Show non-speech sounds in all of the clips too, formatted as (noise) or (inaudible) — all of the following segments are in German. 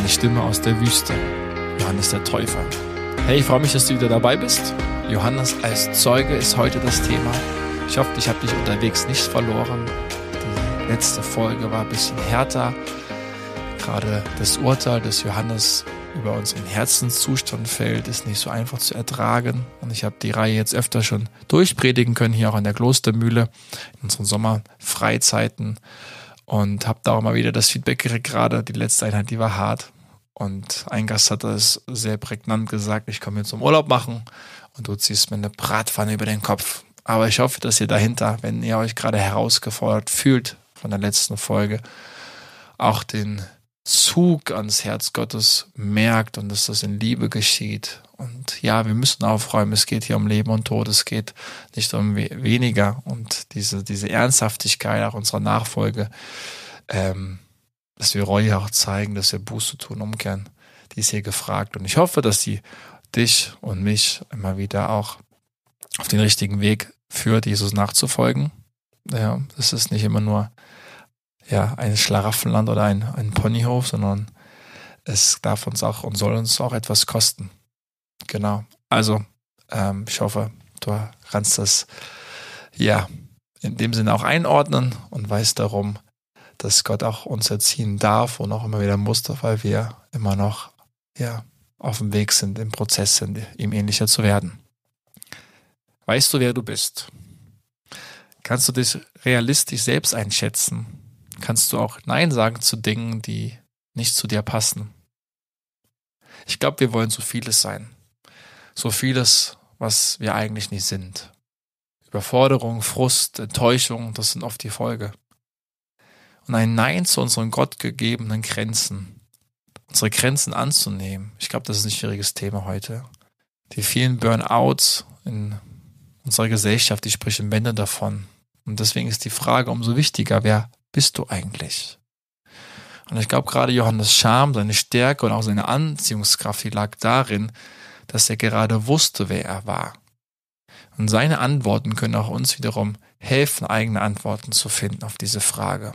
eine Stimme aus der Wüste. Johannes der Täufer. Hey, ich freue mich, dass du wieder dabei bist. Johannes als Zeuge ist heute das Thema. Ich hoffe, ich habe dich unterwegs nicht verloren. Die letzte Folge war ein bisschen härter. Gerade das Urteil des Johannes über unseren Herzenszustand fällt, ist nicht so einfach zu ertragen. Und ich habe die Reihe jetzt öfter schon durchpredigen können, hier auch in der Klostermühle, in unseren Sommerfreizeiten und habe da auch mal wieder das Feedback gekriegt, gerade die letzte Einheit, die war hart. Und ein Gast hat das sehr prägnant gesagt, ich komme jetzt zum Urlaub machen und du ziehst mir eine Bratpfanne über den Kopf. Aber ich hoffe, dass ihr dahinter, wenn ihr euch gerade herausgefordert fühlt von der letzten Folge, auch den Zug ans Herz Gottes merkt und dass das in Liebe geschieht und ja, wir müssen aufräumen. Es geht hier um Leben und Tod. Es geht nicht um weniger. Und diese, diese Ernsthaftigkeit auch unserer Nachfolge, ähm, dass wir Reue auch zeigen, dass wir Buße tun, umkehren, die ist hier gefragt. Und ich hoffe, dass sie dich und mich immer wieder auch auf den richtigen Weg führt, Jesus nachzufolgen. Ja, das ist nicht immer nur ja, ein Schlaraffenland oder ein, ein Ponyhof, sondern es darf uns auch und soll uns auch etwas kosten. Genau. Also, ähm, ich hoffe, du kannst das ja in dem Sinne auch einordnen und weißt darum, dass Gott auch uns erziehen darf und auch immer wieder muss, weil wir immer noch ja, auf dem Weg sind, im Prozess sind, ihm ähnlicher zu werden. Weißt du, wer du bist? Kannst du dich realistisch selbst einschätzen? Kannst du auch Nein sagen zu Dingen, die nicht zu dir passen? Ich glaube, wir wollen so vieles sein so vieles, was wir eigentlich nicht sind. Überforderung, Frust, Enttäuschung, das sind oft die Folge. Und ein Nein zu unseren gottgegebenen Grenzen, unsere Grenzen anzunehmen, ich glaube, das ist ein schwieriges Thema heute. Die vielen Burnouts in unserer Gesellschaft, die sprechen Wände davon. Und deswegen ist die Frage umso wichtiger, wer bist du eigentlich? Und ich glaube, gerade Johannes Scham, seine Stärke und auch seine Anziehungskraft, die lag darin, dass er gerade wusste, wer er war. Und seine Antworten können auch uns wiederum helfen, eigene Antworten zu finden auf diese Frage.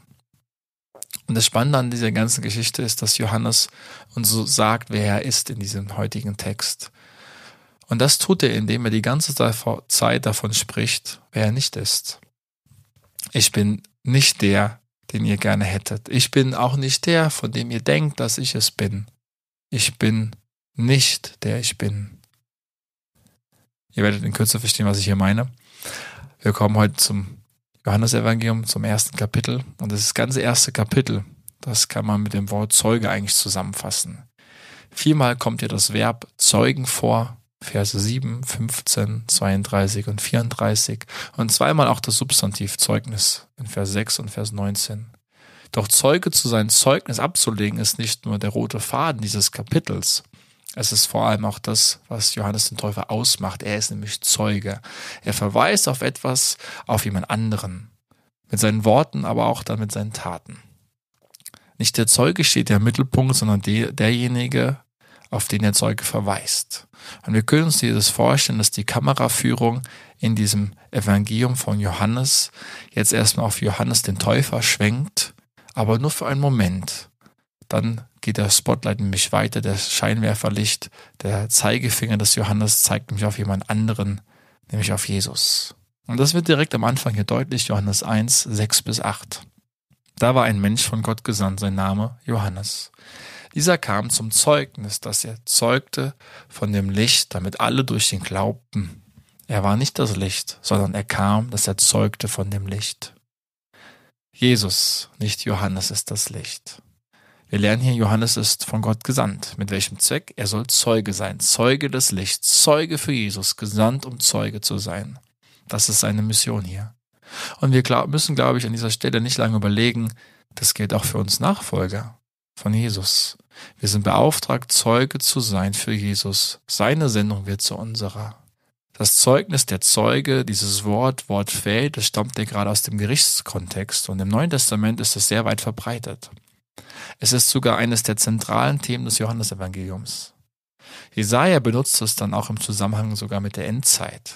Und das Spannende an dieser ganzen Geschichte ist, dass Johannes uns so sagt, wer er ist in diesem heutigen Text. Und das tut er, indem er die ganze Zeit davon spricht, wer er nicht ist. Ich bin nicht der, den ihr gerne hättet. Ich bin auch nicht der, von dem ihr denkt, dass ich es bin. Ich bin nicht der ich bin. Ihr werdet in Kürze verstehen, was ich hier meine. Wir kommen heute zum Johannesevangelium, zum ersten Kapitel. Und das ganze erste Kapitel, das kann man mit dem Wort Zeuge eigentlich zusammenfassen. Viermal kommt hier das Verb Zeugen vor, Verse 7, 15, 32 und 34. Und zweimal auch das Substantiv Zeugnis in Vers 6 und Vers 19. Doch Zeuge zu sein Zeugnis abzulegen, ist nicht nur der rote Faden dieses Kapitels, es ist vor allem auch das, was Johannes den Täufer ausmacht. Er ist nämlich Zeuge. Er verweist auf etwas, auf jemand anderen. Mit seinen Worten, aber auch dann mit seinen Taten. Nicht der Zeuge steht im Mittelpunkt, sondern die, derjenige, auf den der Zeuge verweist. Und wir können uns dieses vorstellen, dass die Kameraführung in diesem Evangelium von Johannes jetzt erstmal auf Johannes den Täufer schwenkt, aber nur für einen Moment. Dann geht der Spotlight nämlich weiter, das Scheinwerferlicht, der Zeigefinger des Johannes zeigt nämlich auf jemand anderen, nämlich auf Jesus. Und das wird direkt am Anfang hier deutlich, Johannes 1, 6 bis 8. Da war ein Mensch von Gott gesandt, sein Name Johannes. Dieser kam zum Zeugnis, dass er zeugte von dem Licht, damit alle durch ihn glaubten. Er war nicht das Licht, sondern er kam, dass er zeugte von dem Licht. Jesus, nicht Johannes, ist das Licht. Wir lernen hier, Johannes ist von Gott gesandt. Mit welchem Zweck? Er soll Zeuge sein, Zeuge des Lichts, Zeuge für Jesus, gesandt, um Zeuge zu sein. Das ist seine Mission hier. Und wir müssen, glaube ich, an dieser Stelle nicht lange überlegen, das gilt auch für uns Nachfolger von Jesus. Wir sind beauftragt, Zeuge zu sein für Jesus. Seine Sendung wird zu unserer. Das Zeugnis der Zeuge, dieses Wort, Wort fällt, das stammt ja gerade aus dem Gerichtskontext und im Neuen Testament ist es sehr weit verbreitet. Es ist sogar eines der zentralen Themen des Johannesevangeliums. Jesaja benutzt es dann auch im Zusammenhang sogar mit der Endzeit.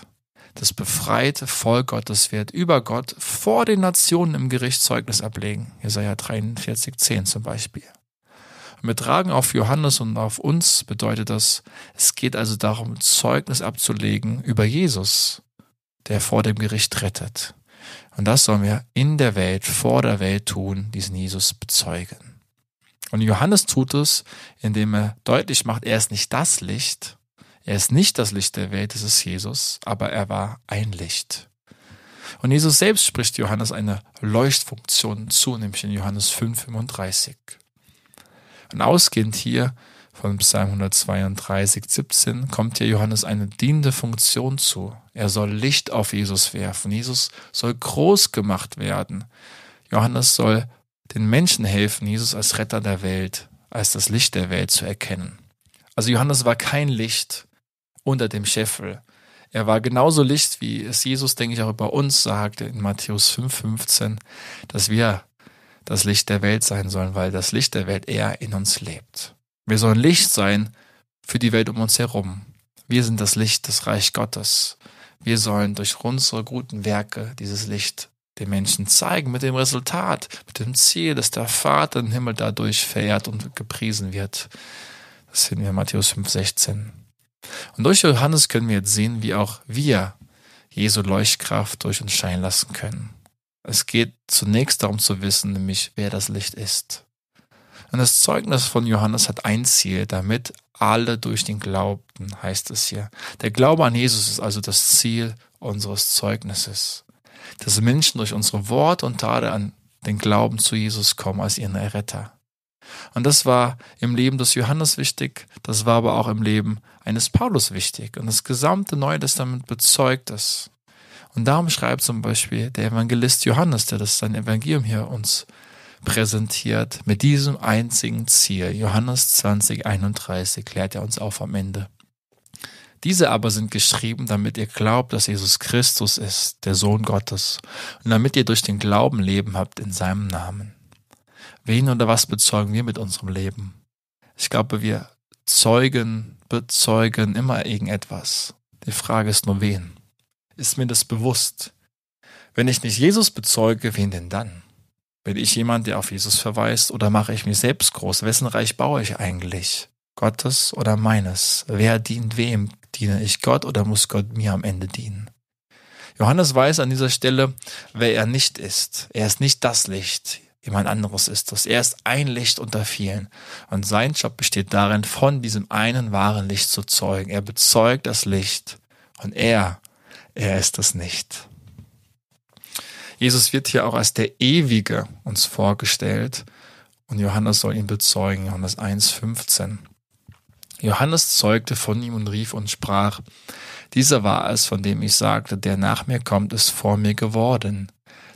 Das befreite Volk Gottes wird über Gott vor den Nationen im Gericht Zeugnis ablegen. Jesaja 43, 10 zum Beispiel. Und wir tragen auf Johannes und auf uns bedeutet das, es geht also darum, Zeugnis abzulegen über Jesus, der vor dem Gericht rettet. Und das sollen wir in der Welt, vor der Welt tun, diesen Jesus bezeugen. Und Johannes tut es, indem er deutlich macht, er ist nicht das Licht, er ist nicht das Licht der Welt, es ist Jesus, aber er war ein Licht. Und Jesus selbst spricht Johannes eine Leuchtfunktion zu, nämlich in Johannes 5, 35. Und ausgehend hier von Psalm 132, 17 kommt hier Johannes eine dienende Funktion zu. Er soll Licht auf Jesus werfen. Jesus soll groß gemacht werden. Johannes soll den Menschen helfen, Jesus als Retter der Welt, als das Licht der Welt zu erkennen. Also Johannes war kein Licht unter dem Scheffel. Er war genauso Licht, wie es Jesus, denke ich, auch über uns sagte in Matthäus 5,15, dass wir das Licht der Welt sein sollen, weil das Licht der Welt eher in uns lebt. Wir sollen Licht sein für die Welt um uns herum. Wir sind das Licht des Reich Gottes. Wir sollen durch unsere guten Werke dieses Licht den Menschen zeigen, mit dem Resultat, mit dem Ziel, dass der Vater im Himmel dadurch verehrt und gepriesen wird. Das sehen wir in Matthäus 5, 16. Und durch Johannes können wir jetzt sehen, wie auch wir Jesu Leuchtkraft durch uns scheinen lassen können. Es geht zunächst darum zu wissen, nämlich wer das Licht ist. Und das Zeugnis von Johannes hat ein Ziel, damit alle durch den Glaubten, heißt es hier. Der Glaube an Jesus ist also das Ziel unseres Zeugnisses dass Menschen durch unsere Wort und Tat an den Glauben zu Jesus kommen als ihren Erretter. Und das war im Leben des Johannes wichtig, das war aber auch im Leben eines Paulus wichtig. Und das gesamte Neue Testament bezeugt es. Und darum schreibt zum Beispiel der Evangelist Johannes, der das sein Evangelium hier uns präsentiert, mit diesem einzigen Ziel. Johannes 20, 31 klärt er uns auf am Ende. Diese aber sind geschrieben, damit ihr glaubt, dass Jesus Christus ist, der Sohn Gottes, und damit ihr durch den Glauben Leben habt in seinem Namen. Wen oder was bezeugen wir mit unserem Leben? Ich glaube, wir zeugen, bezeugen immer irgendetwas. Die Frage ist nur wen. Ist mir das bewusst? Wenn ich nicht Jesus bezeuge, wen denn dann? Bin ich jemand, der auf Jesus verweist oder mache ich mich selbst groß? Wessen Reich baue ich eigentlich? Gottes oder meines? Wer dient wem? Diene ich Gott oder muss Gott mir am Ende dienen? Johannes weiß an dieser Stelle, wer er nicht ist. Er ist nicht das Licht. Jemand anderes ist es. Er ist ein Licht unter vielen. Und sein Job besteht darin, von diesem einen wahren Licht zu zeugen. Er bezeugt das Licht. Und er, er ist es nicht. Jesus wird hier auch als der Ewige uns vorgestellt und Johannes soll ihn bezeugen, Johannes 1,15. Johannes zeugte von ihm und rief und sprach, dieser war es, von dem ich sagte, der nach mir kommt, ist vor mir geworden,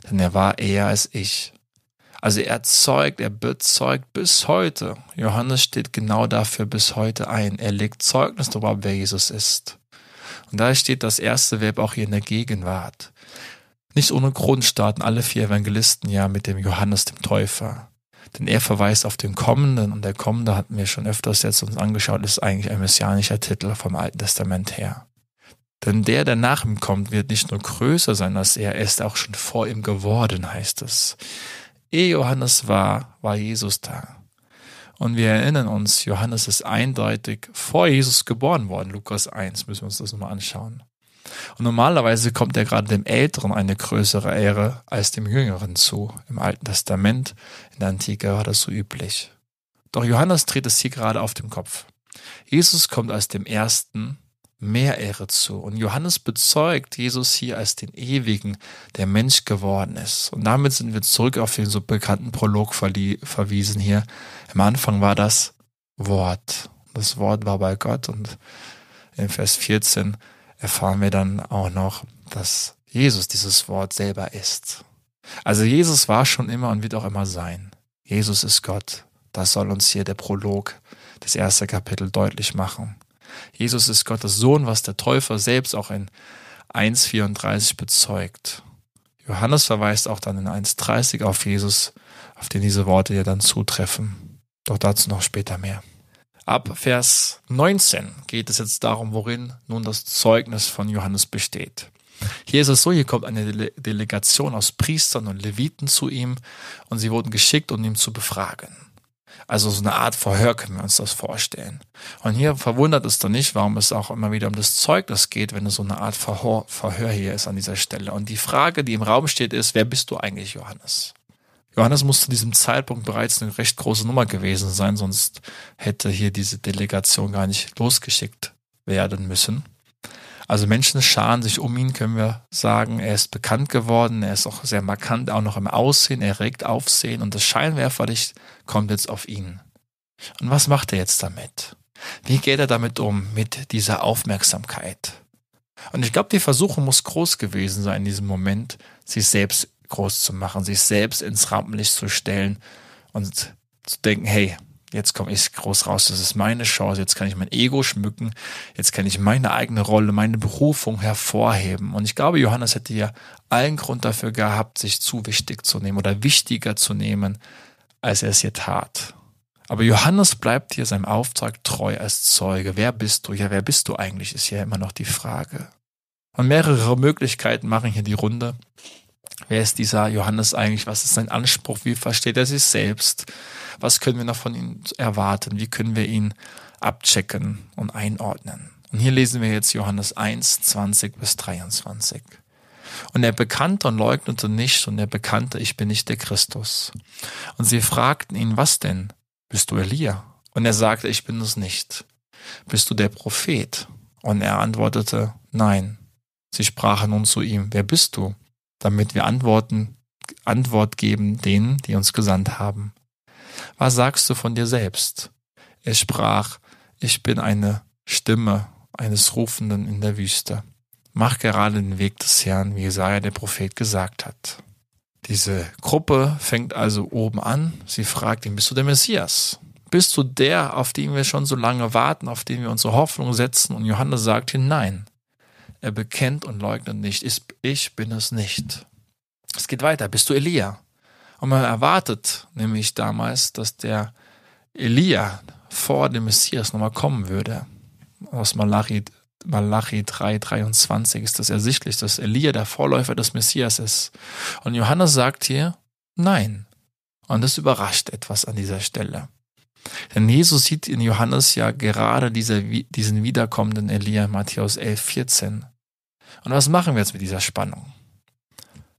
denn er war eher als ich. Also er zeugt, er bezeugt bis heute. Johannes steht genau dafür bis heute ein. Er legt Zeugnis darüber, wer Jesus ist. Und da steht das erste Verb auch hier in der Gegenwart. Nicht ohne Grund starten alle vier Evangelisten ja mit dem Johannes dem Täufer. Denn er verweist auf den Kommenden und der Kommende hatten wir schon öfters jetzt uns angeschaut, ist eigentlich ein messianischer Titel vom Alten Testament her. Denn der, der nach ihm kommt, wird nicht nur größer sein als er, er ist auch schon vor ihm geworden, heißt es. Ehe Johannes war, war Jesus da. Und wir erinnern uns, Johannes ist eindeutig vor Jesus geboren worden. Lukas 1 müssen wir uns das nochmal anschauen. Und normalerweise kommt ja gerade dem Älteren eine größere Ehre als dem Jüngeren zu. Im Alten Testament, in der Antike war das so üblich. Doch Johannes dreht es hier gerade auf den Kopf. Jesus kommt als dem Ersten mehr Ehre zu. Und Johannes bezeugt Jesus hier als den Ewigen, der Mensch geworden ist. Und damit sind wir zurück auf den so bekannten Prolog verwiesen hier. Am Anfang war das Wort. Das Wort war bei Gott und in Vers 14 erfahren wir dann auch noch, dass Jesus dieses Wort selber ist. Also Jesus war schon immer und wird auch immer sein. Jesus ist Gott. Das soll uns hier der Prolog des ersten Kapitels deutlich machen. Jesus ist Gottes Sohn, was der Täufer selbst auch in 1.34 bezeugt. Johannes verweist auch dann in 1.30 auf Jesus, auf den diese Worte ja dann zutreffen. Doch dazu noch später mehr. Ab Vers 19 geht es jetzt darum, worin nun das Zeugnis von Johannes besteht. Hier ist es so, hier kommt eine Delegation aus Priestern und Leviten zu ihm und sie wurden geschickt, um ihn zu befragen. Also so eine Art Verhör können wir uns das vorstellen. Und hier verwundert es doch nicht, warum es auch immer wieder um das Zeugnis geht, wenn es so eine Art Verhör hier ist an dieser Stelle. Und die Frage, die im Raum steht, ist, wer bist du eigentlich, Johannes? Johannes muss zu diesem Zeitpunkt bereits eine recht große Nummer gewesen sein, sonst hätte hier diese Delegation gar nicht losgeschickt werden müssen. Also Menschen scharen sich um ihn, können wir sagen. Er ist bekannt geworden, er ist auch sehr markant, auch noch im Aussehen, er regt Aufsehen und das Scheinwerferlicht kommt jetzt auf ihn. Und was macht er jetzt damit? Wie geht er damit um, mit dieser Aufmerksamkeit? Und ich glaube, die Versuchung muss groß gewesen sein in diesem Moment, sich selbst groß zu machen, sich selbst ins Rampenlicht zu stellen und zu denken, hey, jetzt komme ich groß raus, das ist meine Chance, jetzt kann ich mein Ego schmücken, jetzt kann ich meine eigene Rolle, meine Berufung hervorheben. Und ich glaube, Johannes hätte ja allen Grund dafür gehabt, sich zu wichtig zu nehmen oder wichtiger zu nehmen, als er es hier tat. Aber Johannes bleibt hier seinem Auftrag treu als Zeuge. Wer bist du? Ja, wer bist du eigentlich, ist ja immer noch die Frage. Und mehrere Möglichkeiten machen hier die Runde. Wer ist dieser Johannes eigentlich? Was ist sein Anspruch? Wie versteht er sich selbst? Was können wir noch von ihm erwarten? Wie können wir ihn abchecken und einordnen? Und hier lesen wir jetzt Johannes 1, 20 bis 23. Und er bekannte und leugnete nicht und er bekannte, ich bin nicht der Christus. Und sie fragten ihn, was denn? Bist du Elia? Und er sagte, ich bin es nicht. Bist du der Prophet? Und er antwortete, nein. Sie sprachen nun zu ihm, wer bist du? damit wir Antworten, Antwort geben denen, die uns gesandt haben. Was sagst du von dir selbst? Er sprach, ich bin eine Stimme eines Rufenden in der Wüste. Mach gerade den Weg des Herrn, wie Jesaja der Prophet gesagt hat. Diese Gruppe fängt also oben an. Sie fragt ihn, bist du der Messias? Bist du der, auf den wir schon so lange warten, auf den wir unsere Hoffnung setzen? Und Johannes sagt ihnen, nein. Er bekennt und leugnet nicht. Ich bin es nicht. Es geht weiter. Bist du Elia? Und man erwartet nämlich damals, dass der Elia vor dem Messias nochmal kommen würde. Aus Malachi, Malachi 3, 23 ist das ersichtlich, dass Elia der Vorläufer des Messias ist. Und Johannes sagt hier, nein. Und das überrascht etwas an dieser Stelle. Denn Jesus sieht in Johannes ja gerade diese, diesen wiederkommenden Elia, Matthäus 11, 14. Und was machen wir jetzt mit dieser Spannung?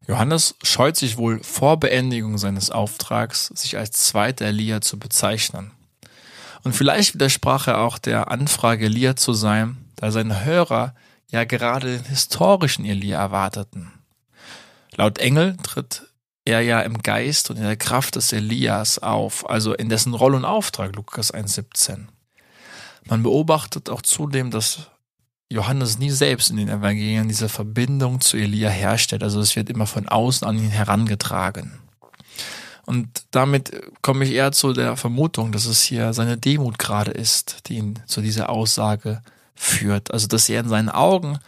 Johannes scheut sich wohl vor Beendigung seines Auftrags, sich als zweiter Elia zu bezeichnen. Und vielleicht widersprach er auch der Anfrage, Elia zu sein, da seine Hörer ja gerade den historischen Elia erwarteten. Laut Engel tritt er ja im Geist und in der Kraft des Elias auf, also in dessen Rolle und Auftrag, Lukas 1,17. Man beobachtet auch zudem, dass Johannes nie selbst in den Evangelien diese Verbindung zu Elia herstellt. Also es wird immer von außen an ihn herangetragen. Und damit komme ich eher zu der Vermutung, dass es hier seine Demut gerade ist, die ihn zu dieser Aussage führt. Also dass er in seinen Augen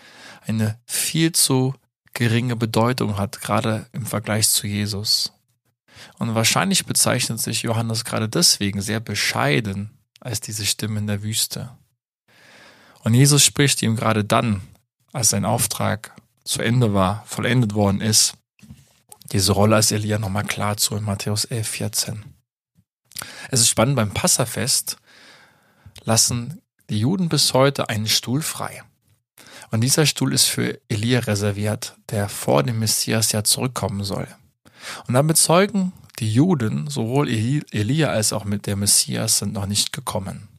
eine viel zu geringe Bedeutung hat, gerade im Vergleich zu Jesus. Und wahrscheinlich bezeichnet sich Johannes gerade deswegen sehr bescheiden als diese Stimme in der Wüste. Und Jesus spricht ihm gerade dann, als sein Auftrag zu Ende war, vollendet worden ist, diese Rolle als Elia nochmal klar zu in Matthäus 11, 14. Es ist spannend, beim Passafest lassen die Juden bis heute einen Stuhl frei. Und dieser Stuhl ist für Elia reserviert, der vor dem Messias ja zurückkommen soll. Und damit zeugen die Juden, sowohl Elia als auch mit der Messias sind noch nicht gekommen.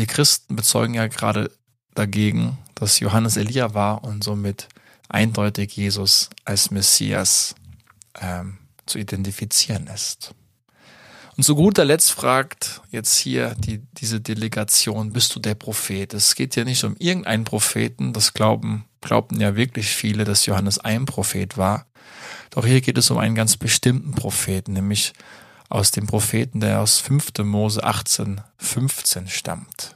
Wir Christen bezeugen ja gerade dagegen, dass Johannes Elia war und somit eindeutig Jesus als Messias ähm, zu identifizieren ist. Und zu guter Letzt fragt jetzt hier die, diese Delegation, bist du der Prophet? Es geht ja nicht um irgendeinen Propheten, das glauben, glaubten ja wirklich viele, dass Johannes ein Prophet war. Doch hier geht es um einen ganz bestimmten Propheten, nämlich aus dem Propheten, der aus 5. Mose 18, 15 stammt.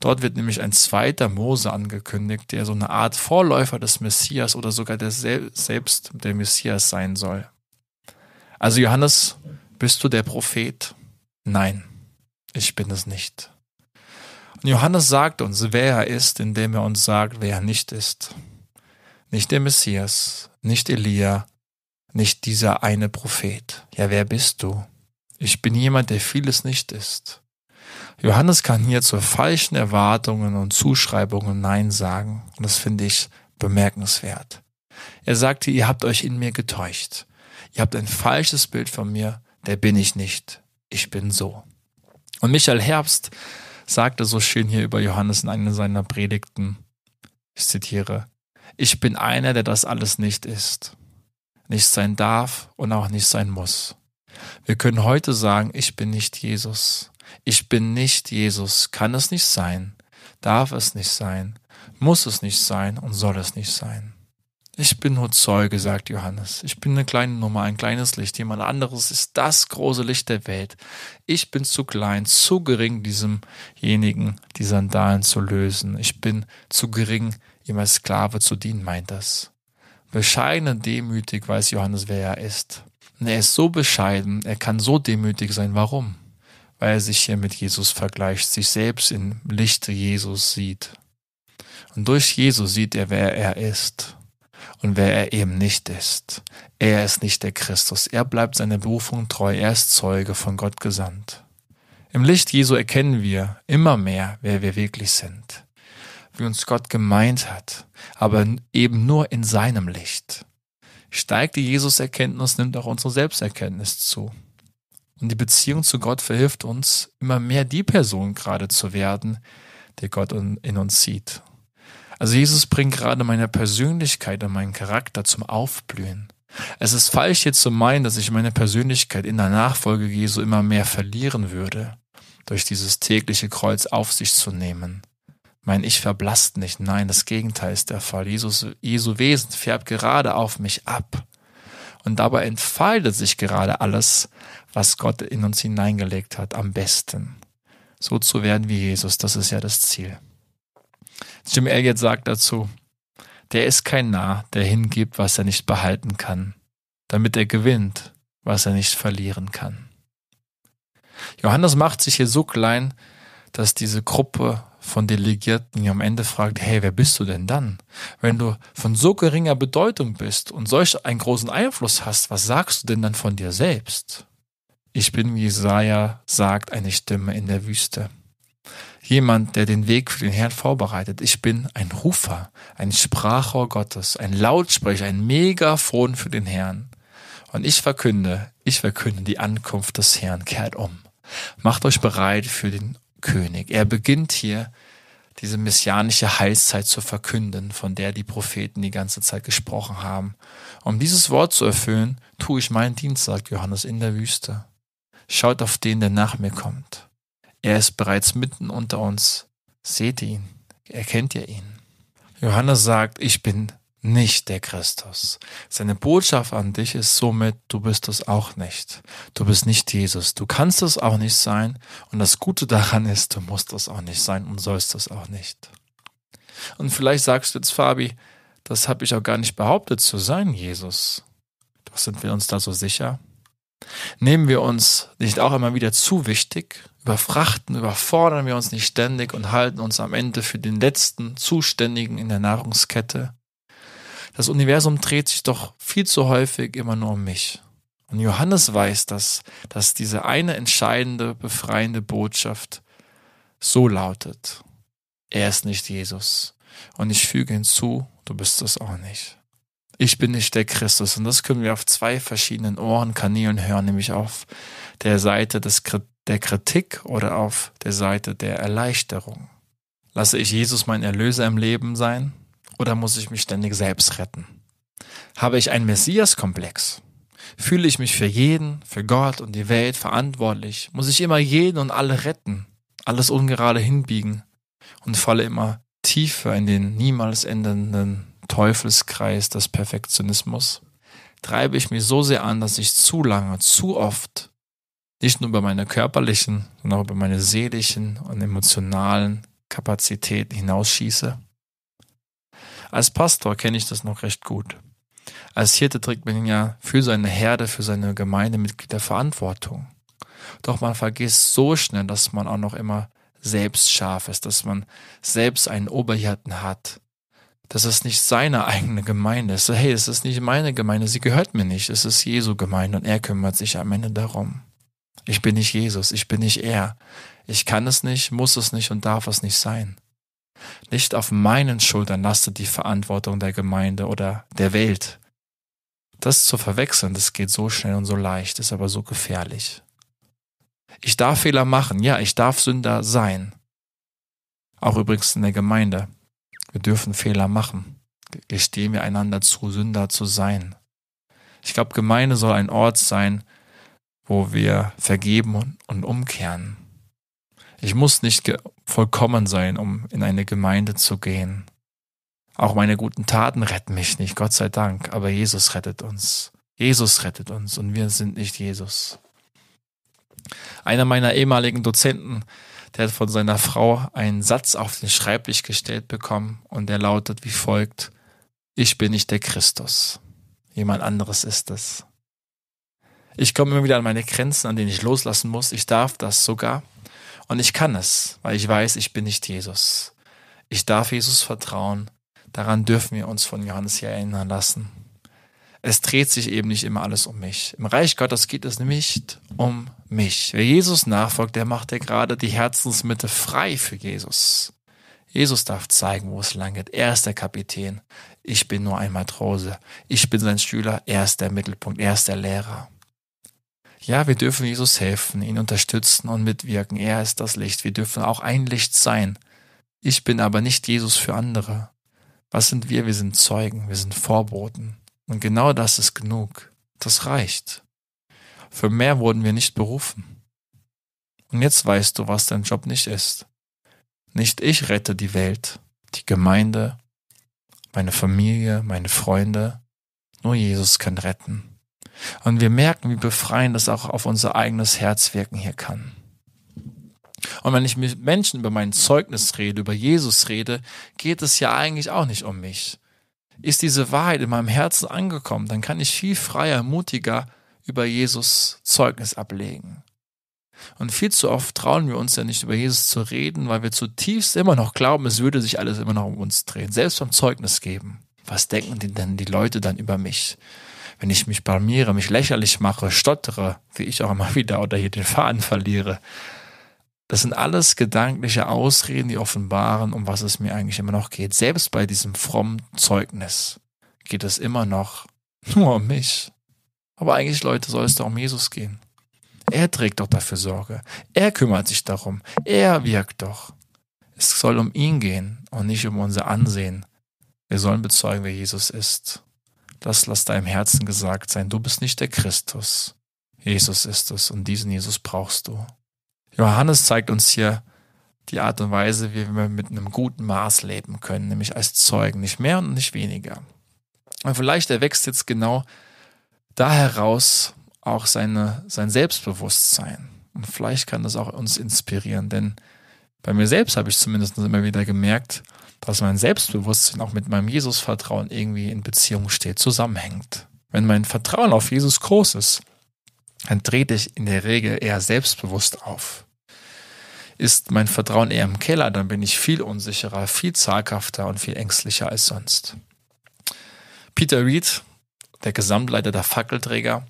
Dort wird nämlich ein zweiter Mose angekündigt, der so eine Art Vorläufer des Messias oder sogar der Sel selbst der Messias sein soll. Also Johannes, bist du der Prophet? Nein, ich bin es nicht. Und Johannes sagt uns, wer er ist, indem er uns sagt, wer er nicht ist. Nicht der Messias, nicht Elia, nicht dieser eine Prophet. Ja, wer bist du? Ich bin jemand, der vieles nicht ist. Johannes kann hier zu falschen Erwartungen und Zuschreibungen Nein sagen und das finde ich bemerkenswert. Er sagte, ihr habt euch in mir getäuscht. Ihr habt ein falsches Bild von mir, der bin ich nicht. Ich bin so. Und Michael Herbst sagte so schön hier über Johannes in einer seiner Predigten, ich zitiere, ich bin einer, der das alles nicht ist, nicht sein darf und auch nicht sein muss. Wir können heute sagen, ich bin nicht Jesus. Ich bin nicht Jesus. Kann es nicht sein. Darf es nicht sein. Muss es nicht sein und soll es nicht sein. Ich bin nur Zeuge, sagt Johannes. Ich bin eine kleine Nummer, ein kleines Licht. Jemand anderes ist das große Licht der Welt. Ich bin zu klein, zu gering, diesemjenigen die Sandalen zu lösen. Ich bin zu gering, ihm als Sklave zu dienen, meint das. Bescheiden und demütig weiß Johannes, wer er ist. Und er ist so bescheiden, er kann so demütig sein. Warum? Weil er sich hier mit Jesus vergleicht, sich selbst im Lichte Jesus sieht. Und durch Jesus sieht er, wer er ist und wer er eben nicht ist. Er ist nicht der Christus. Er bleibt seiner Berufung treu. Er ist Zeuge von Gott gesandt. Im Licht Jesu erkennen wir immer mehr, wer wir wirklich sind, wie uns Gott gemeint hat, aber eben nur in seinem Licht steigt die Jesus-Erkenntnis, nimmt auch unsere Selbsterkenntnis zu. Und die Beziehung zu Gott verhilft uns, immer mehr die Person gerade zu werden, die Gott in uns sieht. Also Jesus bringt gerade meine Persönlichkeit und meinen Charakter zum Aufblühen. Es ist falsch hier zu meinen, dass ich meine Persönlichkeit in der Nachfolge Jesu immer mehr verlieren würde, durch dieses tägliche Kreuz auf sich zu nehmen. Mein Ich verblasst nicht. Nein, das Gegenteil ist der Fall. Jesus, Jesu Wesen färbt gerade auf mich ab. Und dabei entfaltet sich gerade alles, was Gott in uns hineingelegt hat, am besten. So zu werden wie Jesus, das ist ja das Ziel. Jim Elliot sagt dazu, der ist kein Narr, der hingibt, was er nicht behalten kann, damit er gewinnt, was er nicht verlieren kann. Johannes macht sich hier so klein, dass diese Gruppe von Delegierten die am Ende fragt, hey, wer bist du denn dann? Wenn du von so geringer Bedeutung bist und solch einen großen Einfluss hast, was sagst du denn dann von dir selbst? Ich bin wie Jesaja, sagt eine Stimme in der Wüste. Jemand, der den Weg für den Herrn vorbereitet. Ich bin ein Rufer, ein Sprachrohr Gottes, ein Lautsprecher, ein Megafon für den Herrn. Und ich verkünde, ich verkünde die Ankunft des Herrn. Kehrt um. Macht euch bereit für den König. Er beginnt hier diese messianische Heilszeit zu verkünden, von der die Propheten die ganze Zeit gesprochen haben. Um dieses Wort zu erfüllen, tue ich meinen Dienst, sagt Johannes in der Wüste. Schaut auf den, der nach mir kommt. Er ist bereits mitten unter uns. Seht ihn, erkennt ihr ihn. Johannes sagt, ich bin nicht der Christus. Seine Botschaft an dich ist somit, du bist es auch nicht. Du bist nicht Jesus. Du kannst es auch nicht sein. Und das Gute daran ist, du musst es auch nicht sein und sollst es auch nicht. Und vielleicht sagst du jetzt, Fabi, das habe ich auch gar nicht behauptet zu sein, Jesus. Doch sind wir uns da so sicher? Nehmen wir uns nicht auch immer wieder zu wichtig? Überfrachten, überfordern wir uns nicht ständig und halten uns am Ende für den letzten Zuständigen in der Nahrungskette? das Universum dreht sich doch viel zu häufig immer nur um mich. Und Johannes weiß, dass, dass diese eine entscheidende, befreiende Botschaft so lautet. Er ist nicht Jesus. Und ich füge hinzu, du bist es auch nicht. Ich bin nicht der Christus. Und das können wir auf zwei verschiedenen Ohrenkanälen hören, nämlich auf der Seite des, der Kritik oder auf der Seite der Erleichterung. Lasse ich Jesus mein Erlöser im Leben sein? Oder muss ich mich ständig selbst retten? Habe ich einen Messias-Komplex? Fühle ich mich für jeden, für Gott und die Welt verantwortlich? Muss ich immer jeden und alle retten, alles ungerade hinbiegen und falle immer tiefer in den niemals endenden Teufelskreis des Perfektionismus? Treibe ich mich so sehr an, dass ich zu lange, zu oft nicht nur über meine körperlichen, sondern auch über meine seelischen und emotionalen Kapazitäten hinausschieße? Als Pastor kenne ich das noch recht gut. Als Hirte trägt man ja für seine Herde, für seine Gemeindemitglieder Verantwortung. Doch man vergisst so schnell, dass man auch noch immer selbst scharf ist, dass man selbst einen Oberhirten hat. Dass es nicht seine eigene Gemeinde ist. Hey, es ist nicht meine Gemeinde, sie gehört mir nicht. Es ist Jesu Gemeinde und er kümmert sich am Ende darum. Ich bin nicht Jesus, ich bin nicht er. Ich kann es nicht, muss es nicht und darf es nicht sein. Nicht auf meinen Schultern lastet die Verantwortung der Gemeinde oder der Welt. Das zu verwechseln, das geht so schnell und so leicht, ist aber so gefährlich. Ich darf Fehler machen, ja, ich darf Sünder sein. Auch übrigens in der Gemeinde. Wir dürfen Fehler machen. Gestehen wir einander zu, Sünder zu sein. Ich glaube, Gemeinde soll ein Ort sein, wo wir vergeben und umkehren. Ich muss nicht vollkommen sein, um in eine Gemeinde zu gehen. Auch meine guten Taten retten mich nicht, Gott sei Dank, aber Jesus rettet uns. Jesus rettet uns und wir sind nicht Jesus. Einer meiner ehemaligen Dozenten, der hat von seiner Frau einen Satz auf den Schreibtisch gestellt bekommen und der lautet wie folgt, ich bin nicht der Christus, jemand anderes ist es. Ich komme immer wieder an meine Grenzen, an denen ich loslassen muss, ich darf das sogar, und ich kann es, weil ich weiß, ich bin nicht Jesus. Ich darf Jesus vertrauen. Daran dürfen wir uns von Johannes hier erinnern lassen. Es dreht sich eben nicht immer alles um mich. Im Reich Gottes geht es nicht um mich. Wer Jesus nachfolgt, der macht ja gerade die Herzensmitte frei für Jesus. Jesus darf zeigen, wo es lang geht. Er ist der Kapitän. Ich bin nur ein Matrose. Ich bin sein Schüler. Er ist der Mittelpunkt. Er ist der Lehrer. Ja, wir dürfen Jesus helfen, ihn unterstützen und mitwirken. Er ist das Licht. Wir dürfen auch ein Licht sein. Ich bin aber nicht Jesus für andere. Was sind wir? Wir sind Zeugen, wir sind Vorboten. Und genau das ist genug. Das reicht. Für mehr wurden wir nicht berufen. Und jetzt weißt du, was dein Job nicht ist. Nicht ich rette die Welt, die Gemeinde, meine Familie, meine Freunde. Nur Jesus kann retten. Und wir merken, wie befreiend das auch auf unser eigenes Herz wirken hier kann. Und wenn ich mit Menschen über mein Zeugnis rede, über Jesus rede, geht es ja eigentlich auch nicht um mich. Ist diese Wahrheit in meinem Herzen angekommen, dann kann ich viel freier, mutiger über Jesus Zeugnis ablegen. Und viel zu oft trauen wir uns ja nicht über Jesus zu reden, weil wir zutiefst immer noch glauben, es würde sich alles immer noch um uns drehen, selbst beim Zeugnis geben. Was denken denn die Leute dann über mich? wenn ich mich blamiere, mich lächerlich mache, stottere, wie ich auch immer (laughs) wieder oder hier den Faden verliere. Das sind alles gedankliche Ausreden, die offenbaren, um was es mir eigentlich immer noch geht. Selbst bei diesem frommen Zeugnis geht es immer noch (laughs) nur um mich. Aber eigentlich, Leute, soll es doch um Jesus gehen. Er trägt doch dafür Sorge. Er kümmert sich darum. Er wirkt doch. Es soll um ihn gehen und nicht um unser Ansehen. Wir sollen bezeugen, wer Jesus ist das lass deinem Herzen gesagt sein, du bist nicht der Christus. Jesus ist es und diesen Jesus brauchst du. Johannes zeigt uns hier die Art und Weise, wie wir mit einem guten Maß leben können, nämlich als Zeugen, nicht mehr und nicht weniger. Und vielleicht erwächst jetzt genau da heraus auch seine, sein Selbstbewusstsein. Und vielleicht kann das auch uns inspirieren, denn bei mir selbst habe ich zumindest immer wieder gemerkt, dass mein Selbstbewusstsein auch mit meinem Jesusvertrauen irgendwie in Beziehung steht, zusammenhängt. Wenn mein Vertrauen auf Jesus groß ist, dann trete ich in der Regel eher selbstbewusst auf. Ist mein Vertrauen eher im Keller, dann bin ich viel unsicherer, viel zaghafter und viel ängstlicher als sonst. Peter Reed, der Gesamtleiter der Fackelträger,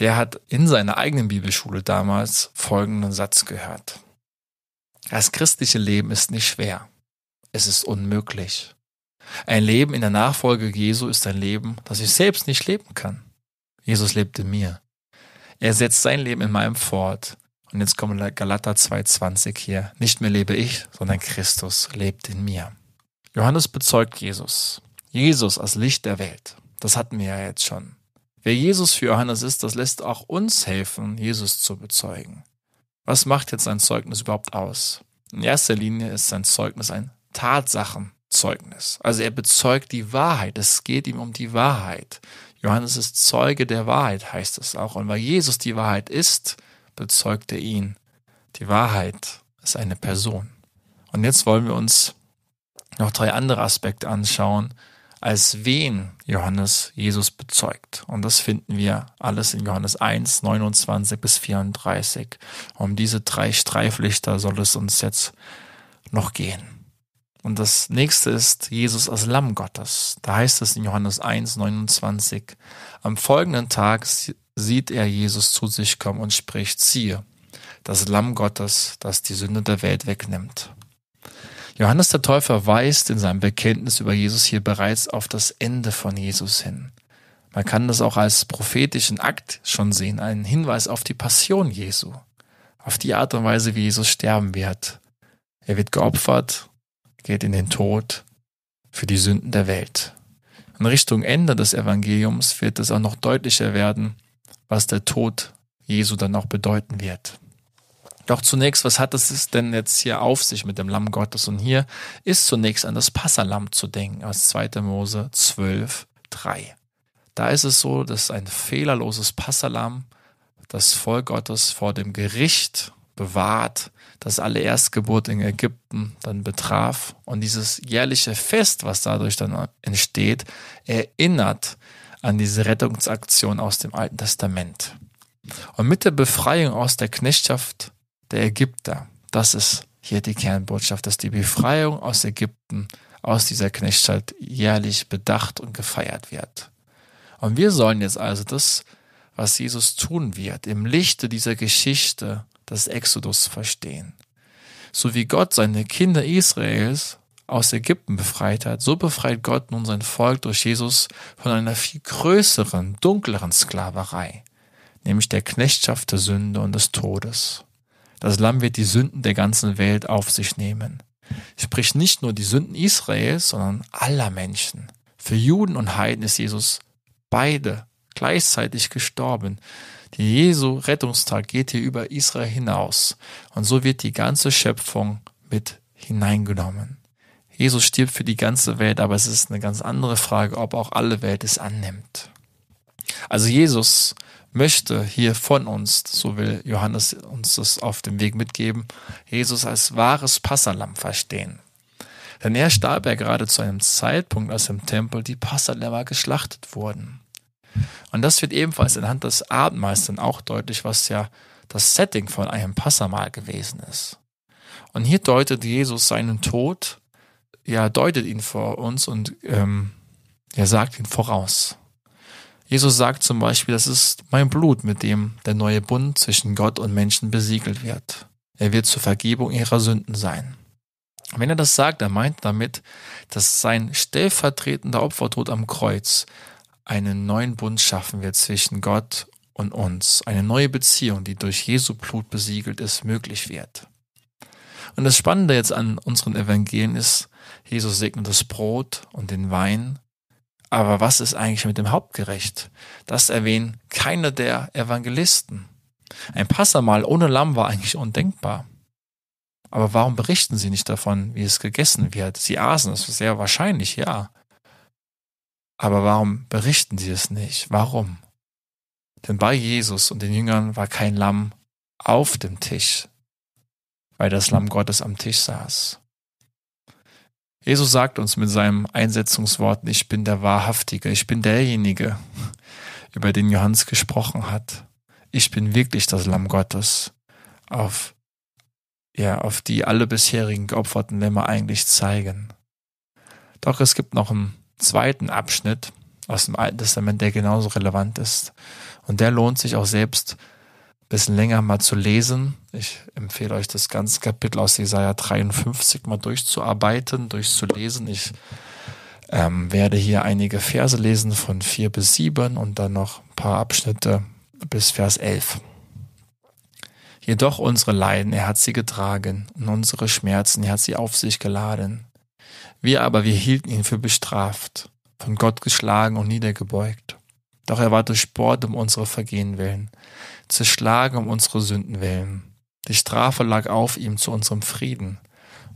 der hat in seiner eigenen Bibelschule damals folgenden Satz gehört. Das christliche Leben ist nicht schwer. Es ist unmöglich. Ein Leben in der Nachfolge Jesu ist ein Leben, das ich selbst nicht leben kann. Jesus lebt in mir. Er setzt sein Leben in meinem fort. Und jetzt kommt Galater 2,20 hier. Nicht mehr lebe ich, sondern Christus lebt in mir. Johannes bezeugt Jesus. Jesus als Licht der Welt. Das hatten wir ja jetzt schon. Wer Jesus für Johannes ist, das lässt auch uns helfen, Jesus zu bezeugen. Was macht jetzt sein Zeugnis überhaupt aus? In erster Linie ist sein Zeugnis ein Tatsachenzeugnis. Also er bezeugt die Wahrheit. Es geht ihm um die Wahrheit. Johannes ist Zeuge der Wahrheit, heißt es auch. Und weil Jesus die Wahrheit ist, bezeugt er ihn. Die Wahrheit ist eine Person. Und jetzt wollen wir uns noch drei andere Aspekte anschauen, als wen Johannes Jesus bezeugt. Und das finden wir alles in Johannes 1, 29 bis 34. Um diese drei Streiflichter soll es uns jetzt noch gehen. Und das nächste ist Jesus als Lamm Gottes. Da heißt es in Johannes 1, 29, am folgenden Tag sieht er Jesus zu sich kommen und spricht, siehe, das Lamm Gottes, das die Sünde der Welt wegnimmt. Johannes der Täufer weist in seinem Bekenntnis über Jesus hier bereits auf das Ende von Jesus hin. Man kann das auch als prophetischen Akt schon sehen, einen Hinweis auf die Passion Jesu, auf die Art und Weise, wie Jesus sterben wird. Er wird geopfert, geht in den Tod für die Sünden der Welt. In Richtung Ende des Evangeliums wird es auch noch deutlicher werden, was der Tod Jesu dann auch bedeuten wird. Doch zunächst, was hat es denn jetzt hier auf sich mit dem Lamm Gottes? Und hier ist zunächst an das Passalamm zu denken, aus 2. Mose 12, 3. Da ist es so, dass ein fehlerloses Passalam das Volk Gottes vor dem Gericht bewahrt, das alle Erstgeburt in Ägypten dann betraf. Und dieses jährliche Fest, was dadurch dann entsteht, erinnert an diese Rettungsaktion aus dem Alten Testament. Und mit der Befreiung aus der Knechtschaft der Ägypter. Das ist hier die Kernbotschaft, dass die Befreiung aus Ägypten, aus dieser Knechtschaft jährlich bedacht und gefeiert wird. Und wir sollen jetzt also das, was Jesus tun wird, im Lichte dieser Geschichte des Exodus verstehen. So wie Gott seine Kinder Israels aus Ägypten befreit hat, so befreit Gott nun sein Volk durch Jesus von einer viel größeren, dunkleren Sklaverei, nämlich der Knechtschaft der Sünde und des Todes. Das Lamm wird die Sünden der ganzen Welt auf sich nehmen. Sprich nicht nur die Sünden Israels, sondern aller Menschen. Für Juden und Heiden ist Jesus beide gleichzeitig gestorben. Der Jesu Rettungstag geht hier über Israel hinaus und so wird die ganze Schöpfung mit hineingenommen. Jesus stirbt für die ganze Welt, aber es ist eine ganz andere Frage, ob auch alle Welt es annimmt. Also Jesus möchte hier von uns, so will Johannes uns das auf dem Weg mitgeben, Jesus als wahres Passalam verstehen. Denn er starb ja gerade zu einem Zeitpunkt, als im Tempel die Passalämmer geschlachtet wurden. Und das wird ebenfalls anhand des Abendmahls dann auch deutlich, was ja das Setting von einem Passamal gewesen ist. Und hier deutet Jesus seinen Tod, ja, deutet ihn vor uns und ähm, er sagt ihn voraus. Jesus sagt zum Beispiel, das ist mein Blut, mit dem der neue Bund zwischen Gott und Menschen besiegelt wird. Er wird zur Vergebung ihrer Sünden sein. Wenn er das sagt, er meint damit, dass sein stellvertretender Opfertod am Kreuz einen neuen Bund schaffen wird zwischen Gott und uns. Eine neue Beziehung, die durch Jesu Blut besiegelt ist, möglich wird. Und das Spannende jetzt an unseren Evangelien ist, Jesus segnet das Brot und den Wein aber was ist eigentlich mit dem Hauptgerecht? Das erwähnen keiner der Evangelisten. Ein Passamal ohne Lamm war eigentlich undenkbar. Aber warum berichten sie nicht davon, wie es gegessen wird? Sie aßen es sehr wahrscheinlich, ja. Aber warum berichten sie es nicht? Warum? Denn bei Jesus und den Jüngern war kein Lamm auf dem Tisch, weil das Lamm Gottes am Tisch saß. Jesus sagt uns mit seinem Einsetzungswort, ich bin der Wahrhaftige, ich bin derjenige, über den Johannes gesprochen hat. Ich bin wirklich das Lamm Gottes, auf, ja, auf die alle bisherigen geopferten Lämmer eigentlich zeigen. Doch es gibt noch einen zweiten Abschnitt aus dem Alten Testament, der genauso relevant ist. Und der lohnt sich auch selbst bisschen länger mal zu lesen. Ich empfehle euch das ganze Kapitel aus Jesaja 53 mal durchzuarbeiten, durchzulesen. Ich ähm, werde hier einige Verse lesen von 4 bis 7 und dann noch ein paar Abschnitte bis Vers 11. Jedoch unsere Leiden, er hat sie getragen, und unsere Schmerzen, er hat sie auf sich geladen. Wir aber, wir hielten ihn für bestraft, von Gott geschlagen und niedergebeugt. Doch er war durchbohrt um unsere Vergehen willen zerschlagen um unsere Sünden willen. Die Strafe lag auf ihm zu unserem Frieden,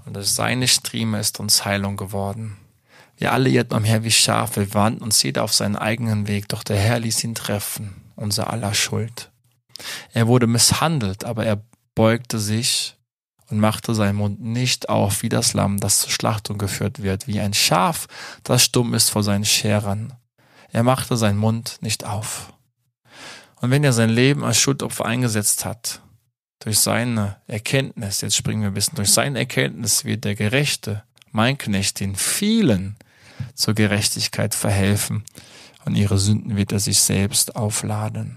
und durch seine Strieme ist uns Heilung geworden. Wir alle irrten umher wie Schafe, wir wandten uns jeder auf seinen eigenen Weg, doch der Herr ließ ihn treffen, unser aller Schuld. Er wurde misshandelt, aber er beugte sich und machte seinen Mund nicht auf wie das Lamm, das zur Schlachtung geführt wird, wie ein Schaf, das stumm ist vor seinen Scherern. Er machte seinen Mund nicht auf. Und wenn er sein Leben als Schuldopfer eingesetzt hat, durch seine Erkenntnis, jetzt springen wir ein bisschen, durch seine Erkenntnis wird der Gerechte, mein Knecht, den vielen zur Gerechtigkeit verhelfen und ihre Sünden wird er sich selbst aufladen.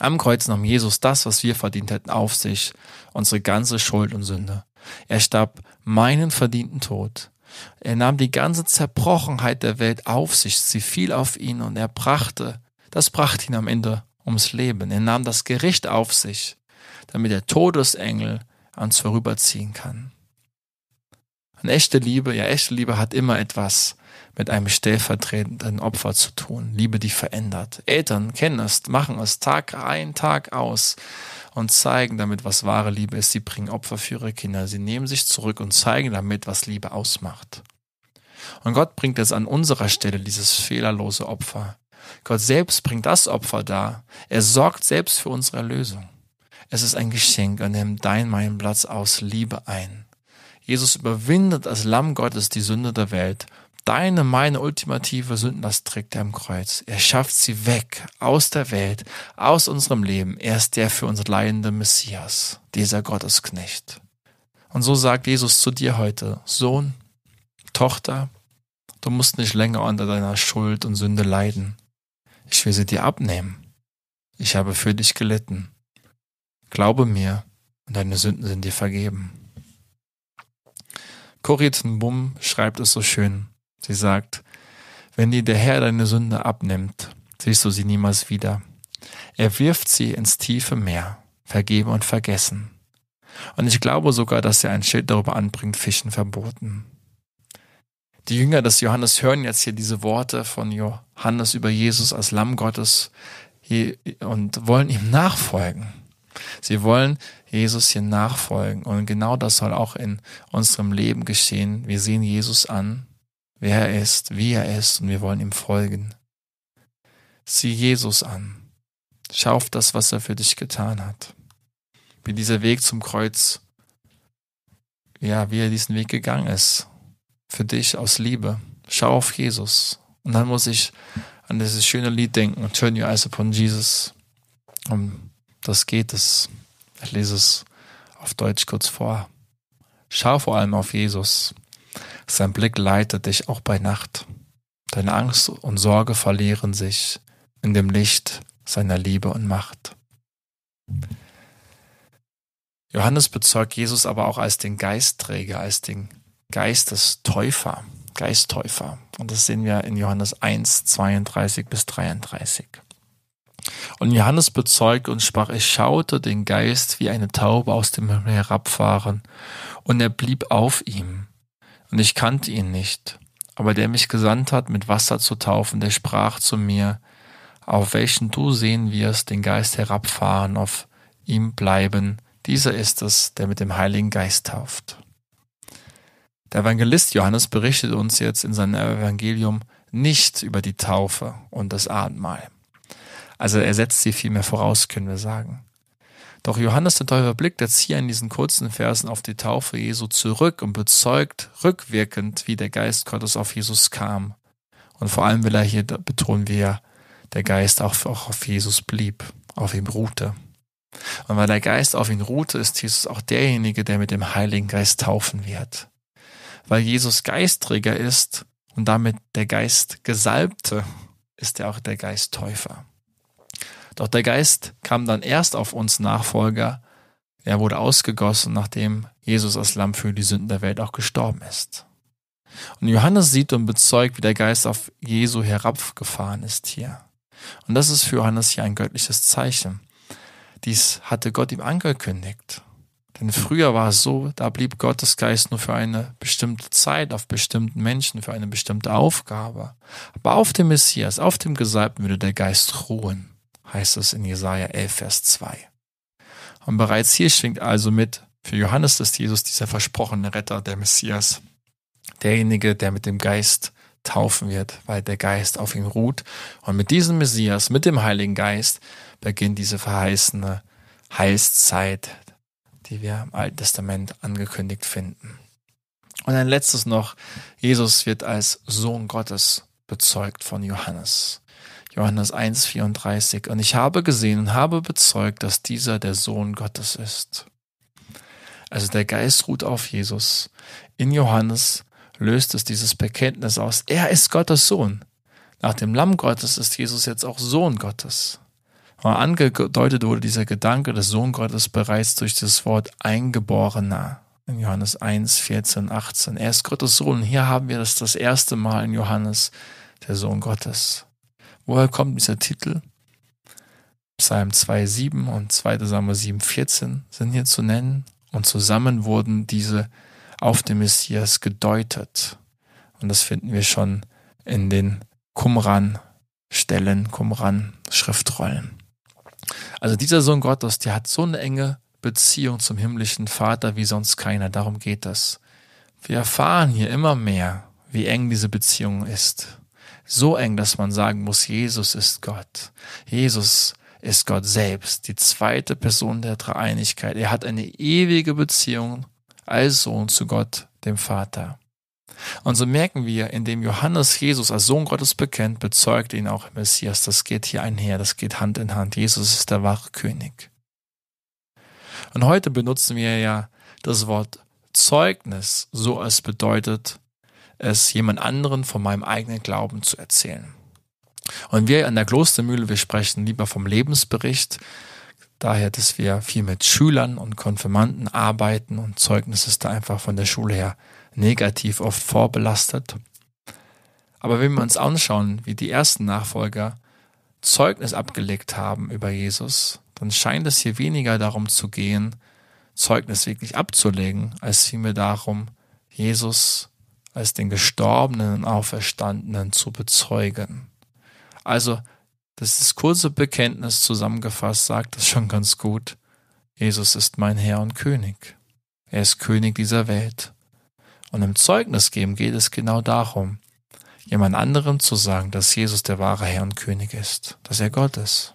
Am Kreuz nahm Jesus das, was wir verdient hätten, auf sich, unsere ganze Schuld und Sünde. Er starb meinen verdienten Tod. Er nahm die ganze Zerbrochenheit der Welt auf sich, sie fiel auf ihn und er brachte das brachte ihn am Ende ums Leben. Er nahm das Gericht auf sich, damit der Todesengel ans vorüberziehen kann. Eine echte Liebe, ja, echte Liebe hat immer etwas mit einem stellvertretenden Opfer zu tun. Liebe, die verändert. Eltern kennen es, machen es Tag ein, Tag aus und zeigen damit, was wahre Liebe ist. Sie bringen Opfer für ihre Kinder. Sie nehmen sich zurück und zeigen damit, was Liebe ausmacht. Und Gott bringt es an unserer Stelle dieses fehlerlose Opfer. Gott selbst bringt das Opfer dar. Er sorgt selbst für unsere Erlösung. Es ist ein Geschenk und nimmt dein, meinen Platz aus Liebe ein. Jesus überwindet als Lamm Gottes die Sünde der Welt. Deine, meine ultimative Sündenlast trägt er am Kreuz. Er schafft sie weg, aus der Welt, aus unserem Leben. Er ist der für uns leidende Messias, dieser Gottesknecht. Und so sagt Jesus zu dir heute, Sohn, Tochter, du musst nicht länger unter deiner Schuld und Sünde leiden. Ich will sie dir abnehmen. Ich habe für dich gelitten. Glaube mir, und deine Sünden sind dir vergeben. Corriten Bum schreibt es so schön. Sie sagt, wenn dir der Herr deine Sünde abnimmt, siehst du sie niemals wieder. Er wirft sie ins tiefe Meer, vergeben und vergessen. Und ich glaube sogar, dass er ein Schild darüber anbringt, Fischen verboten die Jünger des Johannes hören jetzt hier diese Worte von Johannes über Jesus als Lamm Gottes und wollen ihm nachfolgen. Sie wollen Jesus hier nachfolgen. Und genau das soll auch in unserem Leben geschehen. Wir sehen Jesus an, wer er ist, wie er ist, und wir wollen ihm folgen. Sieh Jesus an. Schau auf das, was er für dich getan hat. Wie dieser Weg zum Kreuz, ja, wie er diesen Weg gegangen ist für dich aus Liebe. Schau auf Jesus. Und dann muss ich an dieses schöne Lied denken, Turn Your Eyes Upon Jesus. Um das geht es. Ich lese es auf Deutsch kurz vor. Schau vor allem auf Jesus. Sein Blick leitet dich auch bei Nacht. Deine Angst und Sorge verlieren sich in dem Licht seiner Liebe und Macht. Johannes bezeugt Jesus aber auch als den Geistträger, als den Geist Täufer, Geist Täufer. Und das sehen wir in Johannes 1, 32 bis 33. Und Johannes bezeugt und sprach, ich schaute den Geist wie eine Taube aus dem Himmel herabfahren, und er blieb auf ihm. Und ich kannte ihn nicht. Aber der mich gesandt hat, mit Wasser zu taufen, der sprach zu mir, auf welchen du sehen wirst, den Geist herabfahren, auf ihm bleiben. Dieser ist es, der mit dem Heiligen Geist tauft. Der Evangelist Johannes berichtet uns jetzt in seinem Evangelium nicht über die Taufe und das Abendmahl. Also er setzt sie vielmehr voraus, können wir sagen. Doch Johannes der Täufer blickt jetzt hier in diesen kurzen Versen auf die Taufe Jesu zurück und bezeugt rückwirkend, wie der Geist Gottes auf Jesus kam. Und vor allem will er hier betonen, wie er der Geist auch, auch auf Jesus blieb, auf ihm ruhte. Und weil der Geist auf ihn ruhte, ist Jesus auch derjenige, der mit dem Heiligen Geist taufen wird weil Jesus Geistträger ist und damit der Geist Gesalbte, ist er auch der Geist Täufer. Doch der Geist kam dann erst auf uns Nachfolger, er wurde ausgegossen, nachdem Jesus als Lamm für die Sünden der Welt auch gestorben ist. Und Johannes sieht und bezeugt, wie der Geist auf Jesu herabgefahren ist hier. Und das ist für Johannes hier ein göttliches Zeichen. Dies hatte Gott ihm angekündigt. Denn früher war es so, da blieb Gottes Geist nur für eine bestimmte Zeit, auf bestimmten Menschen, für eine bestimmte Aufgabe. Aber auf dem Messias, auf dem Gesalbten würde der Geist ruhen, heißt es in Jesaja 11, Vers 2. Und bereits hier schwingt also mit, für Johannes ist Jesus dieser versprochene Retter, der Messias, derjenige, der mit dem Geist taufen wird, weil der Geist auf ihm ruht. Und mit diesem Messias, mit dem Heiligen Geist, beginnt diese verheißene Heilszeit die wir im Alten Testament angekündigt finden. Und ein letztes noch, Jesus wird als Sohn Gottes bezeugt von Johannes. Johannes 1,34. Und ich habe gesehen und habe bezeugt, dass dieser der Sohn Gottes ist. Also der Geist ruht auf Jesus. In Johannes löst es dieses Bekenntnis aus. Er ist Gottes Sohn. Nach dem Lamm Gottes ist Jesus jetzt auch Sohn Gottes angedeutet wurde dieser Gedanke des Sohn Gottes bereits durch das Wort Eingeborener in Johannes 1, 14, 18. Er ist Gottes Sohn. Hier haben wir das das erste Mal in Johannes, der Sohn Gottes. Woher kommt dieser Titel? Psalm 2, 7 und 2. Samuel 7, 14 sind hier zu nennen und zusammen wurden diese auf den Messias gedeutet. Und das finden wir schon in den Qumran-Stellen, Qumran-Schriftrollen. Also dieser Sohn Gottes, der hat so eine enge Beziehung zum himmlischen Vater wie sonst keiner. Darum geht das. Wir erfahren hier immer mehr, wie eng diese Beziehung ist. So eng, dass man sagen muss, Jesus ist Gott. Jesus ist Gott selbst, die zweite Person der Dreieinigkeit. Er hat eine ewige Beziehung als Sohn zu Gott, dem Vater. Und so merken wir, indem Johannes Jesus als Sohn Gottes bekennt, bezeugt ihn auch Messias. Das geht hier einher, das geht Hand in Hand. Jesus ist der wahre König. Und heute benutzen wir ja das Wort Zeugnis, so als bedeutet es, jemand anderen von meinem eigenen Glauben zu erzählen. Und wir an der Klostermühle, wir sprechen lieber vom Lebensbericht, daher, dass wir viel mit Schülern und Konfirmanden arbeiten und Zeugnis ist da einfach von der Schule her negativ oft vorbelastet. Aber wenn wir uns anschauen, wie die ersten Nachfolger Zeugnis abgelegt haben über Jesus, dann scheint es hier weniger darum zu gehen, Zeugnis wirklich abzulegen, als vielmehr darum, Jesus als den Gestorbenen und Auferstandenen zu bezeugen. Also, das kurze Bekenntnis zusammengefasst sagt es schon ganz gut. Jesus ist mein Herr und König. Er ist König dieser Welt. Und im Zeugnis geben geht es genau darum, jemand anderem zu sagen, dass Jesus der wahre Herr und König ist, dass er Gott ist.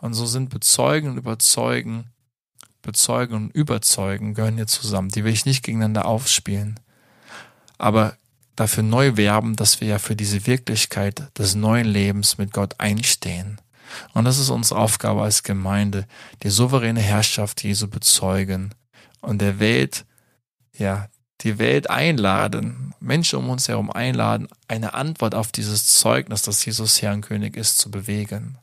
Und so sind Bezeugen und Überzeugen, Bezeugen und Überzeugen gehören hier zusammen. Die will ich nicht gegeneinander aufspielen. Aber dafür neu werben, dass wir ja für diese Wirklichkeit des neuen Lebens mit Gott einstehen. Und das ist unsere Aufgabe als Gemeinde, die souveräne Herrschaft Jesu bezeugen und der Welt ja die Welt einladen, Menschen um uns herum einladen, eine Antwort auf dieses Zeugnis, dass Jesus Herr und König ist, zu bewegen.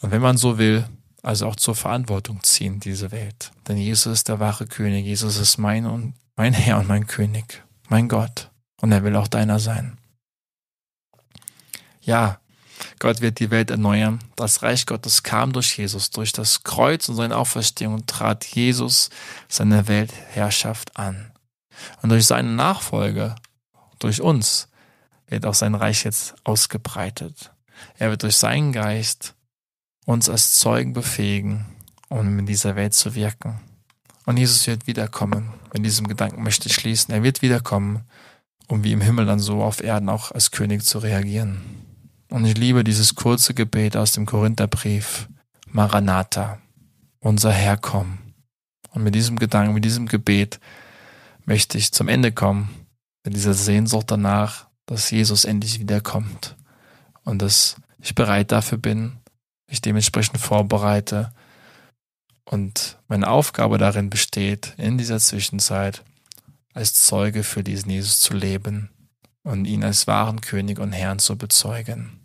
Und wenn man so will, also auch zur Verantwortung ziehen, diese Welt. Denn Jesus ist der wahre König. Jesus ist mein und mein Herr und mein König, mein Gott. Und er will auch deiner sein. Ja, Gott wird die Welt erneuern. Das Reich Gottes kam durch Jesus, durch das Kreuz und seine Auferstehung trat Jesus seine Weltherrschaft an. Und durch seine Nachfolge, durch uns, wird auch sein Reich jetzt ausgebreitet. Er wird durch seinen Geist uns als Zeugen befähigen, um in dieser Welt zu wirken. Und Jesus wird wiederkommen. Mit diesem Gedanken möchte ich schließen. Er wird wiederkommen, um wie im Himmel dann so auf Erden auch als König zu reagieren. Und ich liebe dieses kurze Gebet aus dem Korintherbrief. Maranatha, unser Herr komm. Und mit diesem Gedanken, mit diesem Gebet möchte ich zum Ende kommen, mit dieser Sehnsucht danach, dass Jesus endlich wiederkommt und dass ich bereit dafür bin, mich dementsprechend vorbereite und meine Aufgabe darin besteht, in dieser Zwischenzeit als Zeuge für diesen Jesus zu leben und ihn als wahren König und Herrn zu bezeugen.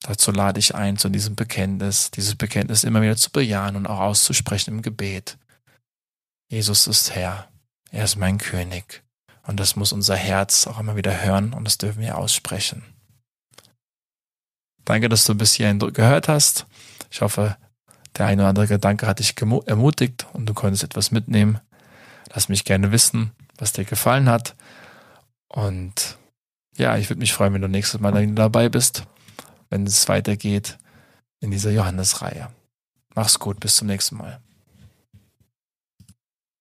Dazu lade ich ein, zu diesem Bekenntnis, dieses Bekenntnis immer wieder zu bejahen und auch auszusprechen im Gebet. Jesus ist Herr. Er ist mein König. Und das muss unser Herz auch immer wieder hören und das dürfen wir aussprechen. Danke, dass du bis hierhin gehört hast. Ich hoffe, der eine oder andere Gedanke hat dich ermutigt und du konntest etwas mitnehmen. Lass mich gerne wissen, was dir gefallen hat. Und ja, ich würde mich freuen, wenn du nächstes Mal dabei bist, wenn es weitergeht in dieser Johannesreihe. Mach's gut, bis zum nächsten Mal.